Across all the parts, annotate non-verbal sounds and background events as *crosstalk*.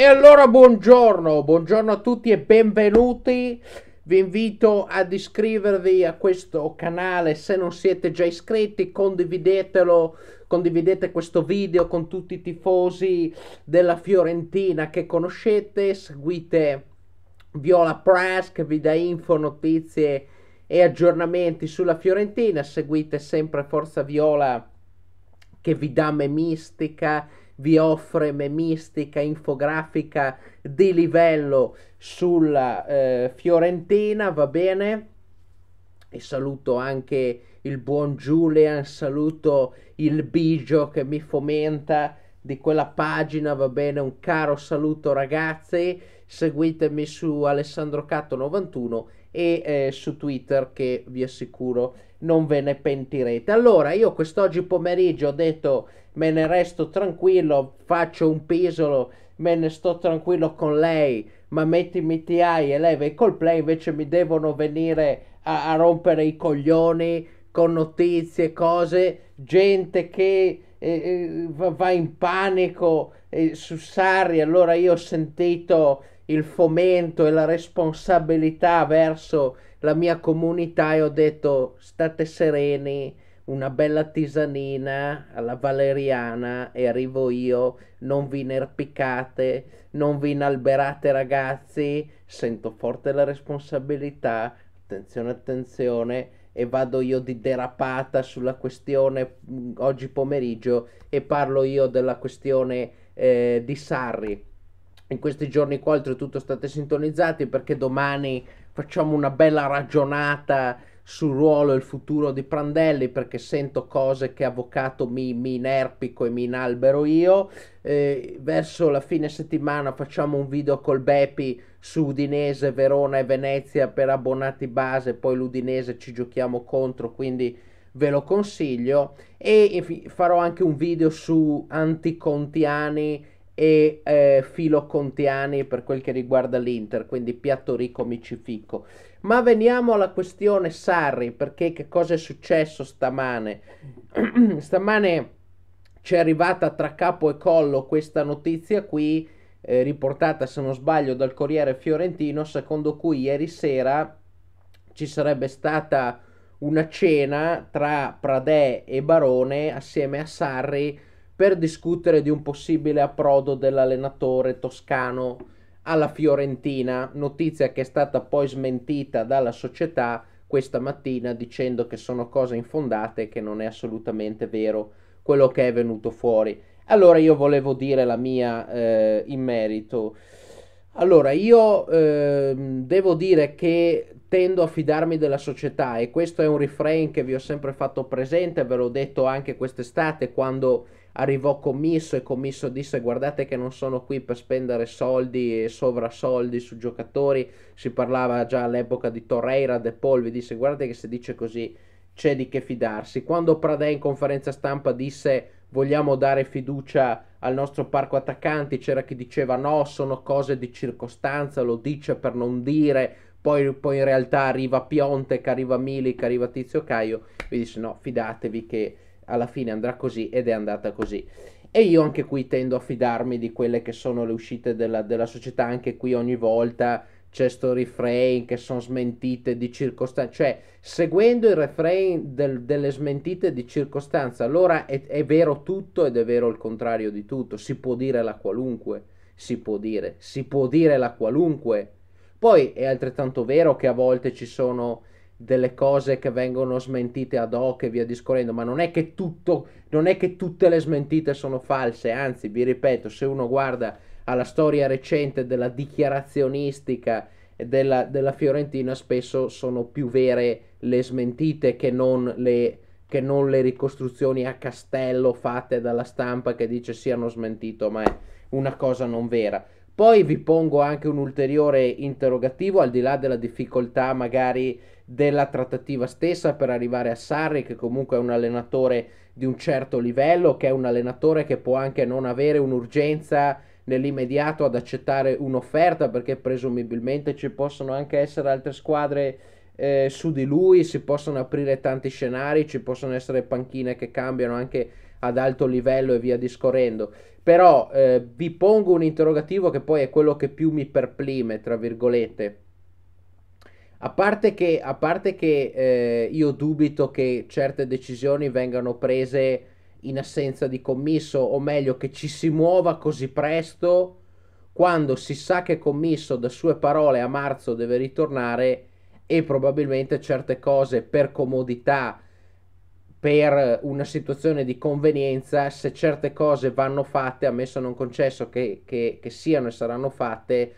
E allora buongiorno, buongiorno a tutti e benvenuti. Vi invito ad iscrivervi a questo canale se non siete già iscritti, condividetelo, condividete questo video con tutti i tifosi della Fiorentina che conoscete, seguite Viola Press che vi dà info, notizie e aggiornamenti sulla Fiorentina, seguite sempre Forza Viola che vi dà memistica vi offre memistica, infografica di livello sulla eh, Fiorentina, va bene? E saluto anche il buon Julian, saluto il Bigio che mi fomenta di quella pagina, va bene? Un caro saluto ragazzi, seguitemi su Alessandro Catto 91 e eh, su Twitter che vi assicuro non ve ne pentirete. Allora, io quest'oggi pomeriggio ho detto me ne resto tranquillo, faccio un pisolo, me ne sto tranquillo con lei, ma mettimi TI e lei e Coldplay invece mi devono venire a, a rompere i coglioni con notizie, cose, gente che eh, va in panico, eh, sussarri, allora io ho sentito il fomento e la responsabilità verso la mia comunità e ho detto state sereni, una bella tisanina alla valeriana e arrivo io, non vi inerpicate, non vi inalberate ragazzi, sento forte la responsabilità, attenzione attenzione, e vado io di derapata sulla questione mm, oggi pomeriggio e parlo io della questione eh, di Sarri. In questi giorni qua oltretutto state sintonizzati perché domani facciamo una bella ragionata sul ruolo e il futuro di Prandelli perché sento cose che avvocato mi, mi inerpico e mi inalbero io. Eh, verso la fine settimana facciamo un video col Bepi su Udinese, Verona e Venezia per abbonati base, poi l'Udinese ci giochiamo contro, quindi ve lo consiglio. E farò anche un video su anticontiani e eh, filocontiani per quel che riguarda l'Inter, quindi piatto ricco micifico. Ma veniamo alla questione Sarri, perché che cosa è successo stamane? *clears throat* stamane ci è arrivata tra capo e collo questa notizia qui, eh, riportata se non sbaglio dal Corriere Fiorentino, secondo cui ieri sera ci sarebbe stata una cena tra Pradè e Barone assieme a Sarri per discutere di un possibile approdo dell'allenatore toscano alla Fiorentina, notizia che è stata poi smentita dalla società questa mattina dicendo che sono cose infondate e che non è assolutamente vero quello che è venuto fuori. Allora io volevo dire la mia eh, in merito. Allora io eh, devo dire che tendo a fidarmi della società e questo è un refrain che vi ho sempre fatto presente, ve l'ho detto anche quest'estate quando arrivò commisso e commisso disse guardate che non sono qui per spendere soldi e sovrasoldi su giocatori, si parlava già all'epoca di Torreira, De Paul vi disse guardate che se dice così c'è di che fidarsi. Quando Pradè in conferenza stampa disse vogliamo dare fiducia al nostro parco attaccanti, c'era chi diceva no, sono cose di circostanza, lo dice per non dire, poi, poi in realtà arriva Pionte, arriva Milik, arriva Tizio Caio, vi dice no, fidatevi che alla fine andrà così ed è andata così. E io anche qui tendo a fidarmi di quelle che sono le uscite della, della società, anche qui ogni volta c'è sto refrain che sono smentite di circostanza, cioè seguendo il refrain del, delle smentite di circostanza, allora è, è, vero tutto ed è vero il contrario di tutto, si può dire la qualunque, si può dire, si può dire la qualunque. Poi è altrettanto vero che a volte ci sono delle cose che vengono smentite ad hoc e via discorrendo, ma non è che tutto, non è che tutte le smentite sono false, anzi, vi ripeto, se uno guarda alla storia recente della dichiarazionistica della, della Fiorentina, spesso sono più vere le smentite che non le, che non le ricostruzioni a castello fatte dalla stampa che dice siano hanno smentito, ma è una cosa non vera. Poi vi pongo anche un ulteriore interrogativo, al di là della difficoltà magari della trattativa stessa per arrivare a Sarri, che comunque è un allenatore di un certo livello, che è un allenatore che può anche non avere un'urgenza nell'immediato ad accettare un'offerta, perché presumibilmente ci possono anche essere altre squadre eh, su di lui, si possono aprire tanti scenari, ci possono essere panchine che cambiano anche ad alto livello e via discorrendo. Però eh, vi pongo un interrogativo che poi è quello che più mi perplime, tra virgolette. A parte che, a parte che eh, io dubito che certe decisioni vengano prese in assenza di commisso, o meglio che ci si muova così presto quando si sa che commisso da sue parole a marzo deve ritornare e probabilmente certe cose per comodità per una situazione di convenienza, se certe cose vanno fatte, ammesso non concesso che, che, che siano e saranno fatte,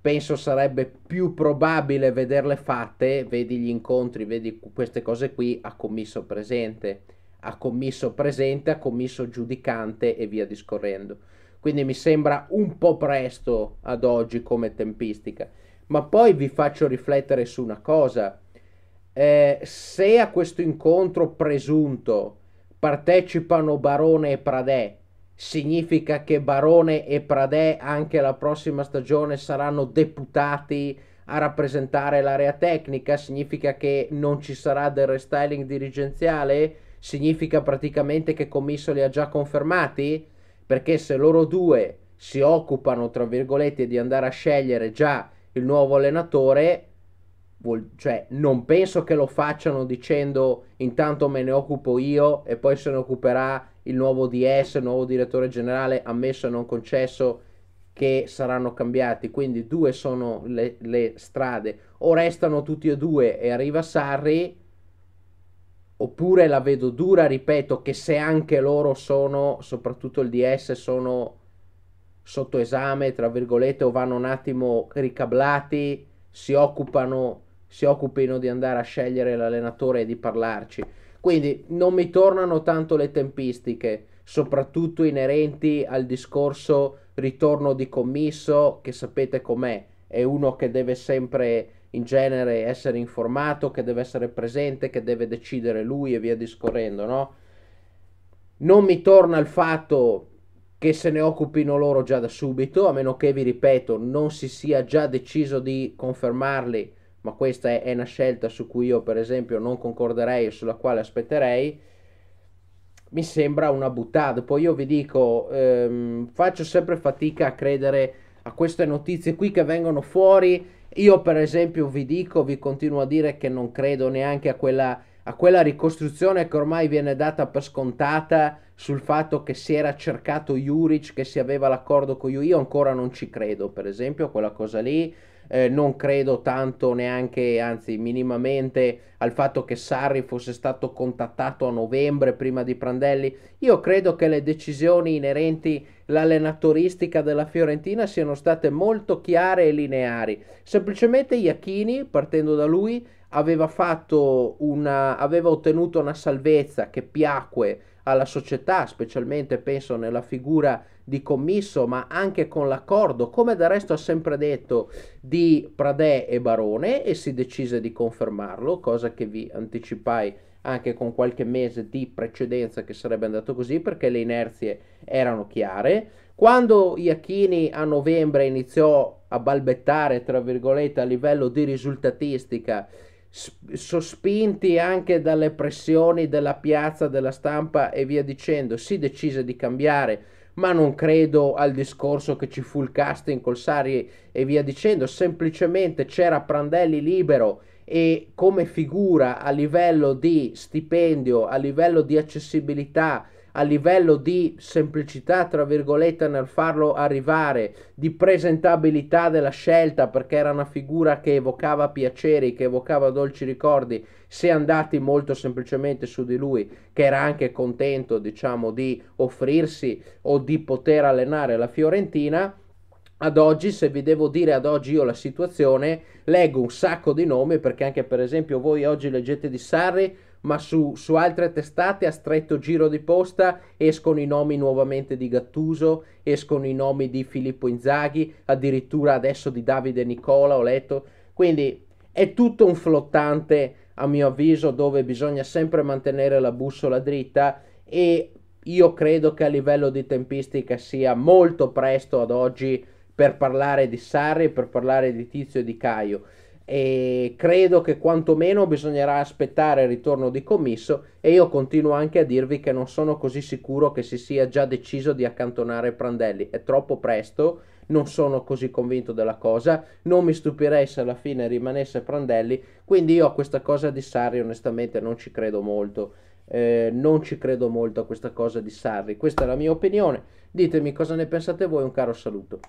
penso sarebbe più probabile vederle fatte, vedi gli incontri, vedi queste cose qui, a commisso presente, a commisso presente, a commisso giudicante e via discorrendo. Quindi mi sembra un po' presto ad oggi come tempistica. Ma poi vi faccio riflettere su una cosa eh, se a questo incontro presunto partecipano Barone e Pradè, significa che Barone e Pradè anche la prossima stagione saranno deputati a rappresentare l'area tecnica, significa che non ci sarà del restyling dirigenziale, significa praticamente che Commisso li ha già confermati, perché se loro due si occupano, tra virgolette, di andare a scegliere già il nuovo allenatore, Vuol, cioè, non penso che lo facciano dicendo intanto me ne occupo io e poi se ne occuperà il nuovo DS, il nuovo direttore generale, ammesso e non concesso che saranno cambiati. Quindi due sono le, le strade. O restano tutti e due e arriva Sarri, oppure la vedo dura, ripeto, che se anche loro sono, soprattutto il DS, sono sotto esame, tra virgolette, o vanno un attimo ricablati, si occupano si occupino di andare a scegliere l'allenatore e di parlarci. Quindi non mi tornano tanto le tempistiche, soprattutto inerenti al discorso ritorno di commisso, che sapete com'è, è uno che deve sempre in genere essere informato, che deve essere presente, che deve decidere lui e via discorrendo, no? Non mi torna il fatto che se ne occupino loro già da subito, a meno che, vi ripeto, non si sia già deciso di confermarli ma questa è, una scelta su cui io per esempio non concorderei e sulla quale aspetterei, mi sembra una buttata. Poi io vi dico, ehm, faccio sempre fatica a credere a queste notizie qui che vengono fuori. Io per esempio vi dico, vi continuo a dire che non credo neanche a quella, a quella ricostruzione che ormai viene data per scontata sul fatto che si era cercato Juric, che si aveva l'accordo con lui. Io ancora non ci credo, per esempio, a quella cosa lì eh, non credo tanto neanche, anzi minimamente, al fatto che Sarri fosse stato contattato a novembre prima di Prandelli. Io credo che le decisioni inerenti l'allenatoristica della Fiorentina siano state molto chiare e lineari. Semplicemente Iachini, partendo da lui, aveva, una, aveva ottenuto una salvezza che piacque alla società, specialmente penso nella figura di commisso, ma anche con l'accordo, come del resto ha sempre detto, di Pradè e Barone e si decise di confermarlo, cosa che vi anticipai anche con qualche mese di precedenza che sarebbe andato così perché le inerzie erano chiare. Quando Iachini a novembre iniziò a balbettare, tra virgolette, a livello di risultatistica, sospinti anche dalle pressioni della piazza, della stampa e via dicendo, si decise di cambiare, ma non credo al discorso che ci fu il casting col Sari e via dicendo, semplicemente c'era Prandelli libero e come figura a livello di stipendio, a livello di accessibilità, a livello di semplicità, tra virgolette, nel farlo arrivare, di presentabilità della scelta, perché era una figura che evocava piaceri, che evocava dolci ricordi, si è andati molto semplicemente su di lui, che era anche contento, diciamo, di offrirsi o di poter allenare la Fiorentina ad oggi, se vi devo dire ad oggi io la situazione, leggo un sacco di nomi perché anche per esempio voi oggi leggete di Sarri, ma su, su, altre testate a stretto giro di posta escono i nomi nuovamente di Gattuso, escono i nomi di Filippo Inzaghi, addirittura adesso di Davide Nicola ho letto, quindi è tutto un flottante a mio avviso dove bisogna sempre mantenere la bussola dritta e io credo che a livello di tempistica sia molto presto ad oggi per parlare di Sarri, per parlare di Tizio e di Caio. E credo che quantomeno bisognerà aspettare il ritorno di Commisso e io continuo anche a dirvi che non sono così sicuro che si sia già deciso di accantonare Prandelli, è troppo presto, non sono così convinto della cosa, non mi stupirei se alla fine rimanesse Prandelli, quindi io a questa cosa di Sarri onestamente non ci credo molto. Eh, non ci credo molto a questa cosa di Sarri, questa è la mia opinione. Ditemi cosa ne pensate voi, un caro saluto.